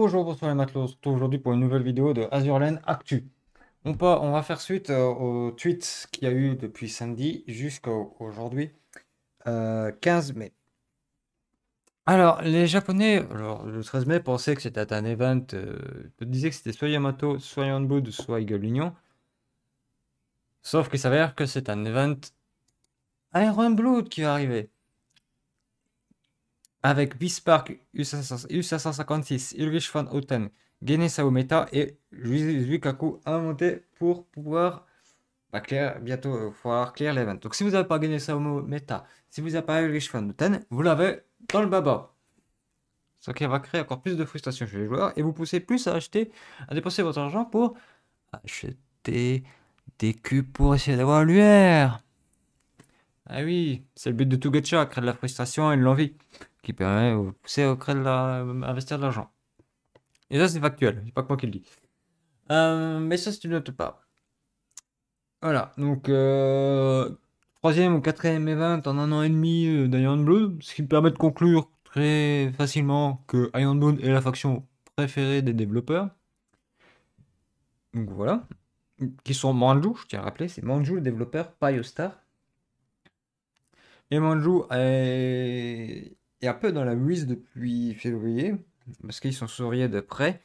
bonjour, bonsoir les matelots, aujourd'hui pour une nouvelle vidéo de Lane Actu. On, on va faire suite euh, au tweet qu'il y a eu depuis samedi jusqu'à aujourd'hui, 15 euh, mai. Alors, les Japonais, le 13 mai, pensaient que c'était un event, euh, ils disaient que c'était soit Yamato, soit Iron Blood, soit Eagle Union. Sauf qu'il s'avère que c'est un event Iron Blood qui va arriver avec Bispark U556, Ulrich von Houten, Gene Saometa et Lukaku à monter pour pouvoir bah, clair, bientôt euh, pouvoir clear l'event. Donc si vous n'avez pas Gene Saometa, si vous n'avez pas Ulrich von Houten, vous l'avez dans le baba. Ce qui va créer encore plus de frustration chez les joueurs et vous poussez plus à acheter, à dépenser votre argent pour acheter des cubes pour essayer d'avoir l'UR. Ah oui, c'est le but de tout gacha, créer de la frustration et de l'envie, qui permet de pousser à de la, investir de l'argent. Et ça, c'est factuel, c'est pas quoi qu'il qui euh, mais ça, c'est une autre part. Voilà, donc euh, troisième ou quatrième event en un an et demi euh, d'Ironblood, Blood, ce qui me permet de conclure très facilement que Iron Blood est la faction préférée des développeurs. Donc voilà, qui sont Manju, je tiens à rappeler, c'est Manju le développeur, pas et est... est un peu dans la mouise depuis février, parce qu'ils sont souriés d'après.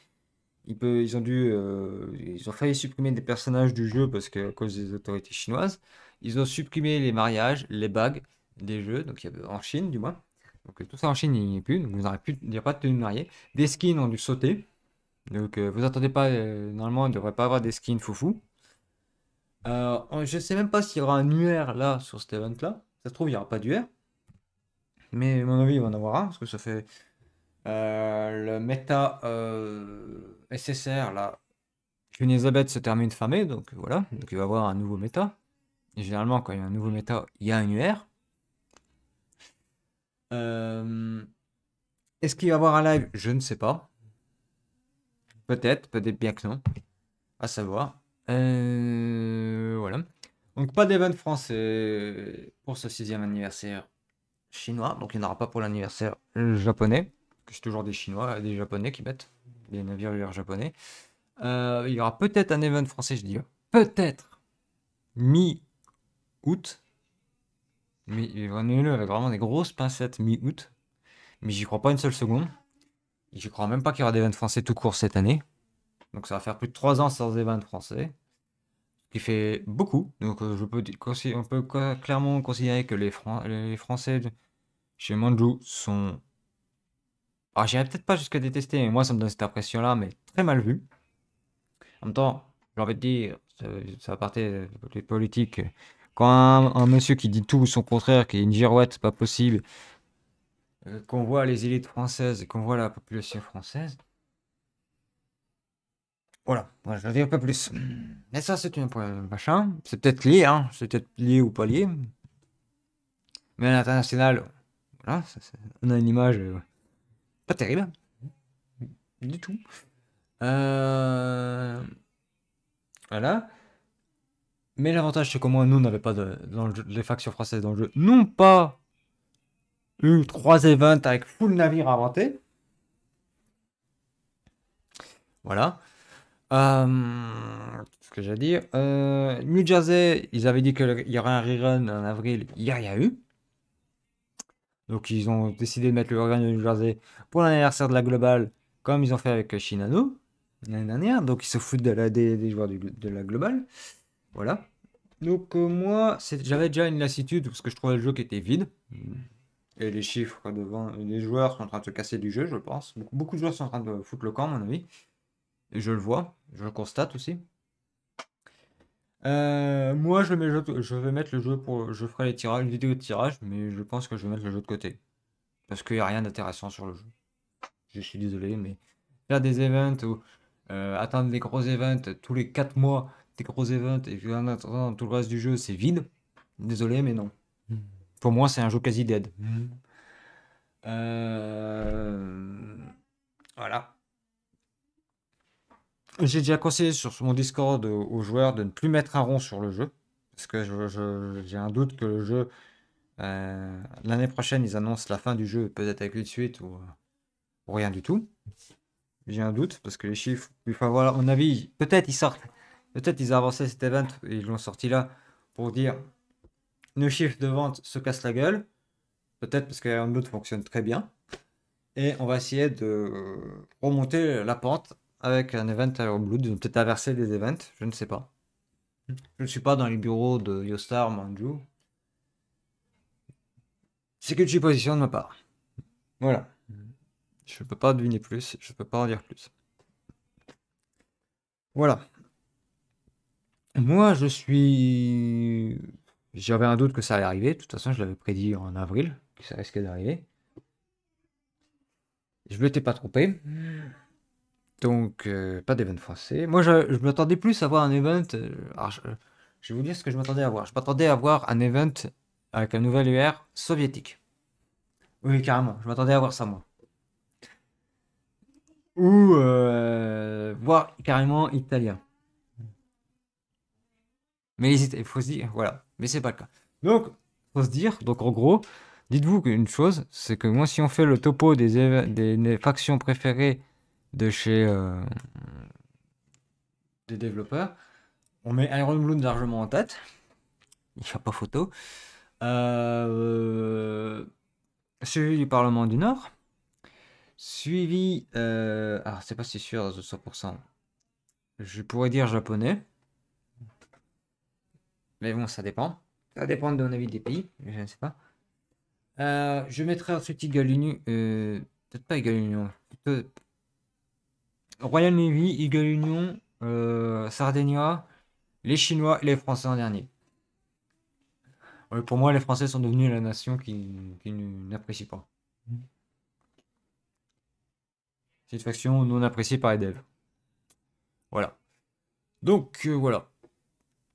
Ils, ils, ont dû, euh, ils ont failli supprimer des personnages du jeu parce que à cause des autorités chinoises. Ils ont supprimé les mariages, les bagues des jeux, donc en Chine du moins. Donc tout ça en Chine, il n'y a plus, donc vous n'aurez plus, il n'y a pas de tenue mariée. Des skins ont dû sauter, donc euh, vous attendez pas, euh, normalement, on ne devrait pas avoir des skins foufou. je ne sais même pas s'il y aura un UR là sur cet event là. Ça trouve, il n'y aura pas d'UR. Mais à mon avis, il va en avoir un, parce que ça fait. Euh, le méta euh, SSR, là, Queen se termine de donc voilà, donc il va y avoir un nouveau méta. généralement, quand il y a un nouveau méta, il y a un UR. Euh, est-ce qu'il va y avoir un live Je ne sais pas. Peut-être, peut-être bien que non. À savoir. voilà. Donc pas d'event français pour ce sixième anniversaire chinois. Donc il n'y en aura pas pour l'anniversaire euh, japonais. C'est toujours des Chinois, euh, des Japonais qui mettent des navires japonais. Euh, il y aura peut-être un event français, je dis peut-être mi-août. Mais le avec vraiment des grosses pincettes mi-août. Mais j'y crois pas une seule seconde. J'y crois même pas qu'il y aura d'event français tout court cette année. Donc ça va faire plus de 3 ans sans event français qui fait beaucoup. Donc euh, je peux on peut clairement considérer que les, Français chez Manju sont... Alors ah, j'irai peut-être pas jusqu'à détester, mais moi ça me donne cette impression-là, mais très mal vu. En même temps, j'ai envie de dire, ça, partait des politiques. Quand un, monsieur qui dit tout son contraire, qui est une girouette, c'est pas possible, euh, qu'on voit les élites françaises, et qu'on voit la population française, voilà, je dire un peu plus. Mais ça, c'est un problème, machin. C'est peut-être lié, hein. C'est peut-être lié ou pas lié. Mais à l'international, voilà, on a une image euh, pas terrible. Du tout. Euh, voilà. Mais l'avantage, c'est qu'au moins, nous, on n'avait pas de, dans les factions françaises dans le jeu. Non pas eu 3 events avec full navire inventé. Voilà. Euh, ce que j'ai dit. Euh, New Jersey, ils avaient dit qu'il y aurait un rerun en avril. Il n'y a eu. Donc ils ont décidé de mettre le rerun de New Jersey pour l'anniversaire de la globale, comme ils ont fait avec Shinano l'année dernière. Donc ils se foutent de la, des, joueurs de la globale. Voilà. Donc euh, moi, j'avais déjà une lassitude parce que je trouvais le jeu qui était vide. Et les chiffres devant les joueurs sont en train de se casser du jeu, je pense. Beaucoup, de joueurs sont en train de foutre le camp, à mon avis. Je le vois, je le constate aussi. Euh, moi, je, vais mettre le jeu pour. Je ferai les tirages, une vidéo de tirage, mais je pense que je vais mettre le jeu de côté. Parce qu'il n'y a rien d'intéressant sur le jeu. Je suis désolé, mais faire des events ou euh, attendre des gros events tous les 4 mois, des gros events, et en attendant tout le reste du jeu, c'est vide. Désolé, mais non. Hmm. Pour moi, c'est un jeu quasi dead. Hmm. Euh, voilà. J'ai déjà conseillé sur mon Discord aux joueurs de ne plus mettre un rond sur le jeu. Parce que j'ai un doute que le jeu. Euh, l'année prochaine, ils annoncent la fin du jeu, peut-être avec une suite ou, rien du tout. J'ai un doute parce que les chiffres, enfin voilà, à mon avis, peut-être ils sortent, peut-être ils ont avancé cet event, et ils l'ont sorti là pour dire nos chiffres de vente se cassent la gueule. Peut-être parce que autre fonctionne très bien. Et on va essayer de euh, remonter la pente avec un event à Blood. Ils ont peut-être inversé des events, je ne sais pas. Je ne suis pas dans les bureaux de Yostar Manju. C'est qu'une supposition de ma part. Voilà. Je ne peux pas deviner plus, je ne peux pas en dire plus. Voilà. Moi, je suis. J'avais un doute que ça allait arriver. De toute façon, je l'avais prédit en avril que ça risquait d'arriver. Je ne m'étais pas trompé. Donc, euh, pas d'event français. Moi, je, m'attendais plus à voir un event. Euh, je, vais vous dire ce que je m'attendais à voir. Je m'attendais à voir un event avec un nouvel UR e soviétique. Oui, carrément. Je m'attendais à voir ça, moi. Ou euh, voir carrément italien. Mais il faut se dire, voilà. Mais c'est pas le cas. Donc, il faut se dire, donc en gros, dites-vous qu'une chose, c'est que moi, si on fait le topo des factions préférées de chez euh, des développeurs. On met Iron Bloom largement en tête. Il n'y a pas photo. Euh, suivi du Parlement du Nord. Suivi. Euh, alors, c'est pas si sûr de 100%. Je pourrais dire japonais. Mais bon, ça dépend. Ça dépend de mon avis des pays. Je ne sais pas. Euh, je mettrai ensuite Euh, Peut-être pas hein, peut Royal Navy, Eagle Union, euh, les Chinois et les Français en dernier. pour moi, les Français sont devenus la nation qui, n'apprécie pas. Cette faction non appréciée par les devs. Voilà. Donc, euh, voilà.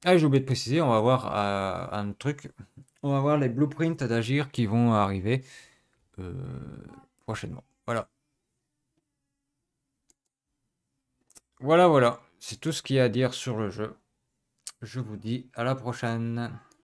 Ah, j'ai oublié de préciser, on va voir euh, un truc. On va voir les blueprints d'agir qui vont arriver euh, prochainement. Voilà. Voilà, voilà. C'est tout ce qu'il y a à dire sur le jeu. Je vous dis à la prochaine.